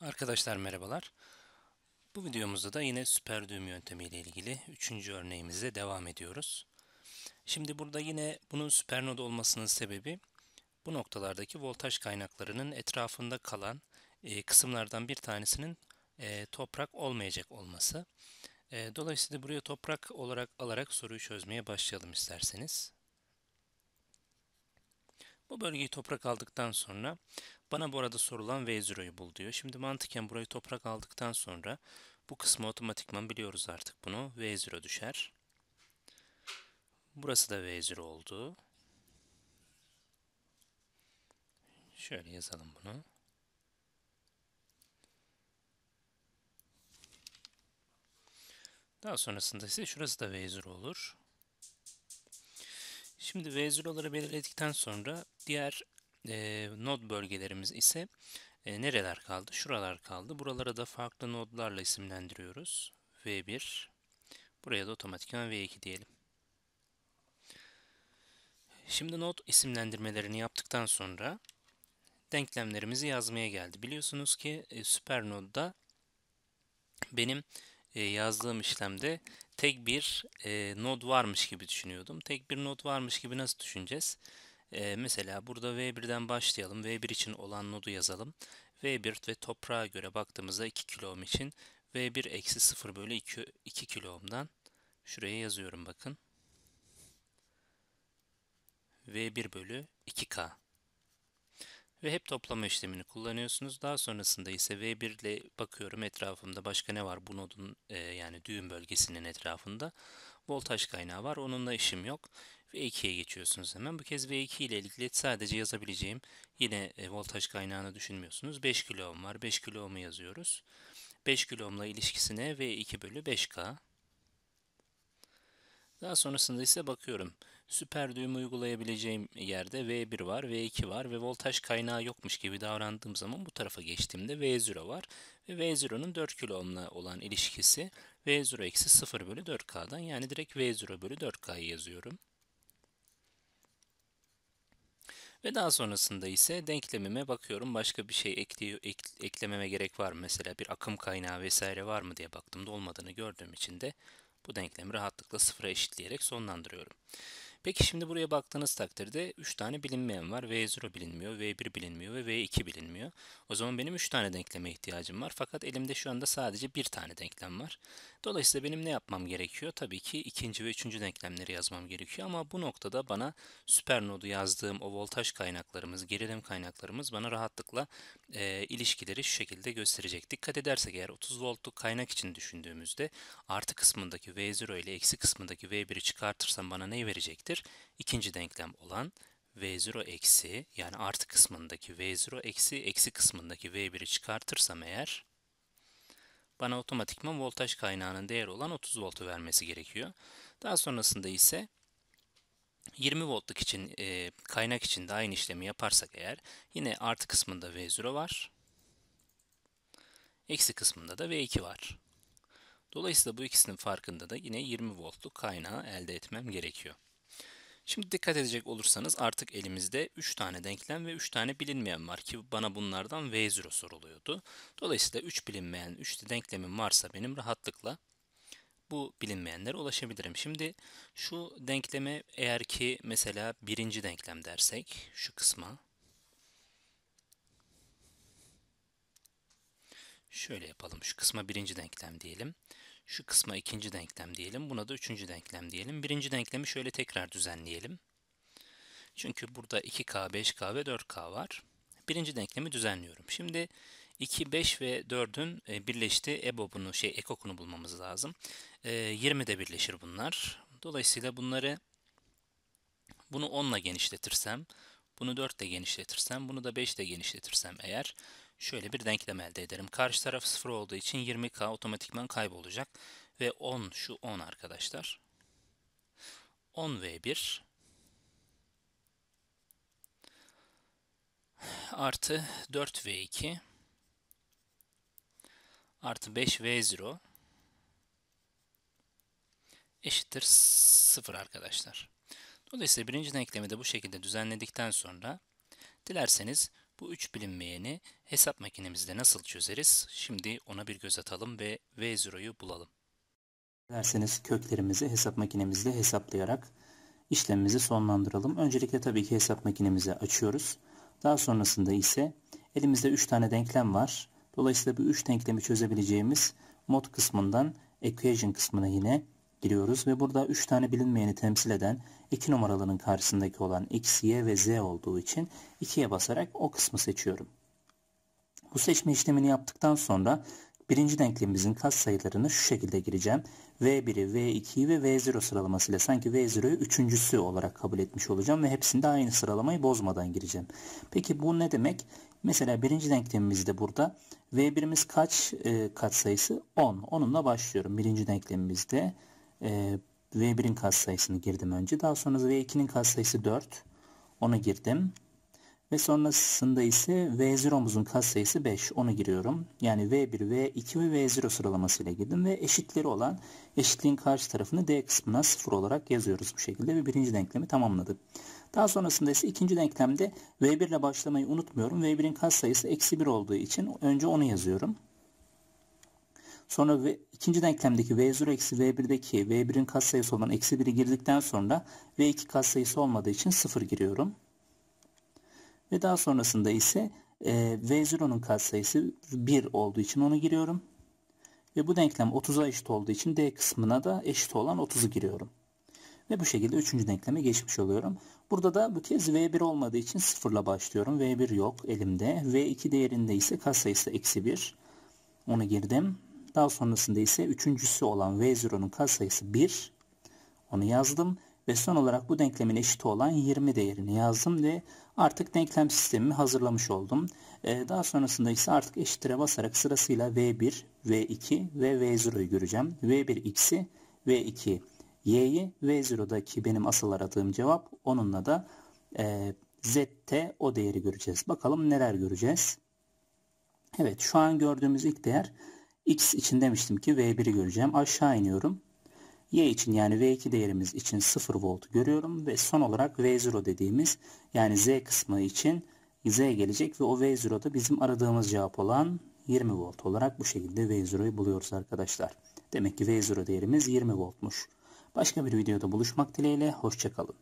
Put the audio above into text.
Arkadaşlar merhabalar. Bu videomuzda da yine süper düğüm yöntemi ile ilgili 3. örneğimize devam ediyoruz. Şimdi burada yine bunun süper node olmasının sebebi bu noktalardaki voltaj kaynaklarının etrafında kalan e, kısımlardan bir tanesinin e, toprak olmayacak olması. E, dolayısıyla buraya toprak olarak alarak soruyu çözmeye başlayalım isterseniz. Bu bölgeyi toprak aldıktan sonra bana bu arada sorulan V0'yu bul diyor. Şimdi mantıken burayı toprak aldıktan sonra bu kısmı otomatikman biliyoruz artık bunu. V0 düşer. Burası da V0 oldu. Şöyle yazalım bunu. Daha sonrasında ise şurası da V0 olur. Şimdi V0'ları belirledikten sonra diğer e, node bölgelerimiz ise e, nereler kaldı? Şuralar kaldı. Buralara da farklı nodlarla isimlendiriyoruz. V1, buraya da otomatikman V2 diyelim. Şimdi node isimlendirmelerini yaptıktan sonra denklemlerimizi yazmaya geldi. Biliyorsunuz ki e, SuperNode'da benim e, yazdığım işlemde tek bir e, node varmış gibi düşünüyordum. Tek bir node varmış gibi nasıl düşüneceğiz? E, mesela burada V1'den başlayalım. V1 için olan nodu yazalım. V1 ve toprağa göre baktığımızda 2 kilom için V1 eksi 0 bölü 2, 2 kilomdan şuraya yazıyorum bakın. V1 bölü 2K ve hep toplama işlemini kullanıyorsunuz. Daha sonrasında ise V1 ile bakıyorum etrafımda başka ne var bu nodun e, yani düğüm bölgesinin etrafında. Voltaj kaynağı var onunla işim yok. V2'ye geçiyorsunuz hemen. Bu kez V2 ile ilgili sadece yazabileceğim yine e, voltaj kaynağını düşünmüyorsunuz. 5 kilo ohm var 5 kilo ohm'u yazıyoruz. 5 kilo ohm'la ilişkisine V2 bölü 5K. Daha sonrasında ise bakıyorum süper düğüm uygulayabileceğim yerde V1 var, V2 var ve voltaj kaynağı yokmuş gibi davrandığım zaman bu tarafa geçtiğimde V0 var ve V0'nın 4 kilo ohmla olan ilişkisi V0 eksi 0 bölü 4K'dan yani direkt V0 bölü 4K'yı yazıyorum. Ve daha sonrasında ise denklemime bakıyorum. Başka bir şey ekliyor, ek, eklememe gerek var mı? Mesela bir akım kaynağı vesaire var mı diye baktığımda olmadığını gördüğüm için de bu denklemi rahatlıkla sıfıra eşitleyerek sonlandırıyorum. Peki şimdi buraya baktığınız takdirde 3 tane bilinmeyen var. V0 bilinmiyor, V1 bilinmiyor ve V2 bilinmiyor. O zaman benim 3 tane denkleme ihtiyacım var. Fakat elimde şu anda sadece bir tane denklem var. Dolayısıyla benim ne yapmam gerekiyor? Tabii ki ikinci ve üçüncü denklemleri yazmam gerekiyor. Ama bu noktada bana süper nodu yazdığım o voltaj kaynaklarımız, gerilim kaynaklarımız bana rahatlıkla e, ilişkileri şu şekilde gösterecek. Dikkat edersek eğer 30 voltluk kaynak için düşündüğümüzde artı kısmındaki V0 ile eksi kısmındaki V1'i çıkartırsam bana neyi verecekti? eşittir. İkinci denklem olan V0 eksi yani artı kısmındaki V0 eksi eksi kısmındaki V1'i çıkartırsam eğer bana otomatikman voltaj kaynağının değeri olan 30 voltu vermesi gerekiyor. Daha sonrasında ise 20 voltluk için e, kaynak için de aynı işlemi yaparsak eğer yine artı kısmında V0 var. Eksi kısmında da V2 var. Dolayısıyla bu ikisinin farkında da yine 20 voltluk kaynağı elde etmem gerekiyor. Şimdi dikkat edecek olursanız artık elimizde 3 tane denklem ve 3 tane bilinmeyen var ki bana bunlardan V0 soruluyordu. Dolayısıyla 3 bilinmeyen 3 de denklemim varsa benim rahatlıkla bu bilinmeyenlere ulaşabilirim. Şimdi şu denkleme eğer ki mesela birinci denklem dersek şu kısma şöyle yapalım şu kısma birinci denklem diyelim. Şu kısma ikinci denklem diyelim. Buna da üçüncü denklem diyelim. Birinci denklemi şöyle tekrar düzenleyelim. Çünkü burada 2K, 5K ve 4K var. Birinci denklemi düzenliyorum. Şimdi 2, 5 ve 4'ün e, birleşti EBOB'unu, şey ekokunu bulmamız lazım. 20'de e, birleşir bunlar. Dolayısıyla bunları bunu 10'la genişletirsem, bunu 4 genişletirsem, bunu da 5 genişletirsem eğer şöyle bir denklem elde ederim. Karşı taraf 0 olduğu için 20K otomatikman kaybolacak. Ve 10 şu 10 arkadaşlar. 10V1 artı 4V2 artı 5V0 eşittir 0 arkadaşlar. Dolayısıyla birinci denklemi de bu şekilde düzenledikten sonra dilerseniz bu üç bilinmeyeni hesap makinemizde nasıl çözeriz? Şimdi ona bir göz atalım ve V0'yu bulalım. Dilerseniz köklerimizi hesap makinemizde hesaplayarak işlemimizi sonlandıralım. Öncelikle tabii ki hesap makinemizi açıyoruz. Daha sonrasında ise elimizde 3 tane denklem var. Dolayısıyla bu 3 denklemi çözebileceğimiz mod kısmından equation kısmına yine giriyoruz ve burada 3 tane bilinmeyeni temsil eden 2 numaralının karşısındaki olan x, y ve z olduğu için 2'ye basarak o kısmı seçiyorum. Bu seçme işlemini yaptıktan sonra birinci denklemimizin kas sayılarını şu şekilde gireceğim. V1'i, V2'yi ve V0 sıralamasıyla sanki V0'ü üçüncüsü olarak kabul etmiş olacağım ve hepsinde aynı sıralamayı bozmadan gireceğim. Peki bu ne demek? Mesela birinci denklemimizde burada V1'imiz kaç e, katsayısı? 10. Onunla başlıyorum birinci denklemimizde e, V1'in katsayısını girdim önce. Daha sonra V2'nin katsayısı 4. Onu girdim. Ve sonrasında ise V0'omuzun katsayısı 5. Onu giriyorum. Yani V1, V2 ve V0 sıralamasıyla girdim. Ve eşitleri olan eşitliğin karşı tarafını D kısmına 0 olarak yazıyoruz bu şekilde. Ve birinci denklemi tamamladık. Daha sonrasında ise ikinci denklemde V1 ile başlamayı unutmuyorum. V1'in katsayısı eksi 1 olduğu için önce onu yazıyorum. Sonra v, ikinci denklemdeki V0 eksi V1'deki V1'in katsayısı olan eksi 1'i girdikten sonra V2 katsayısı olmadığı için 0 giriyorum. Ve daha sonrasında ise e, V0'un katsayısı 1 olduğu için onu giriyorum. Ve bu denklem 30'a eşit olduğu için D kısmına da eşit olan 30'u giriyorum. Ve bu şekilde üçüncü denkleme geçmiş oluyorum. Burada da bu kez V1 olmadığı için sıfırla başlıyorum. V1 yok elimde. V2 değerinde ise katsayısı eksi 1. Onu girdim. Daha sonrasında ise üçüncüsü olan v 0un katsayısı 1. Onu yazdım. Ve son olarak bu denklemin eşit olan 20 değerini yazdım ve artık denklem sistemimi hazırlamış oldum. Ee, daha sonrasında ise artık eşitire basarak sırasıyla V1, V2 ve V0'yu göreceğim. V1x'i, V2 y'yi, V0'daki benim asıl aradığım cevap onunla da e, z'te o değeri göreceğiz. Bakalım neler göreceğiz. Evet şu an gördüğümüz ilk değer X için demiştim ki V1'i göreceğim. Aşağı iniyorum. Y için yani V2 değerimiz için 0 volt görüyorum ve son olarak V0 dediğimiz yani Z kısmı için Z gelecek ve o V0'da bizim aradığımız cevap olan 20 volt olarak bu şekilde v 0ı buluyoruz arkadaşlar. Demek ki V0 değerimiz 20 voltmuş. Başka bir videoda buluşmak dileğiyle hoşçakalın.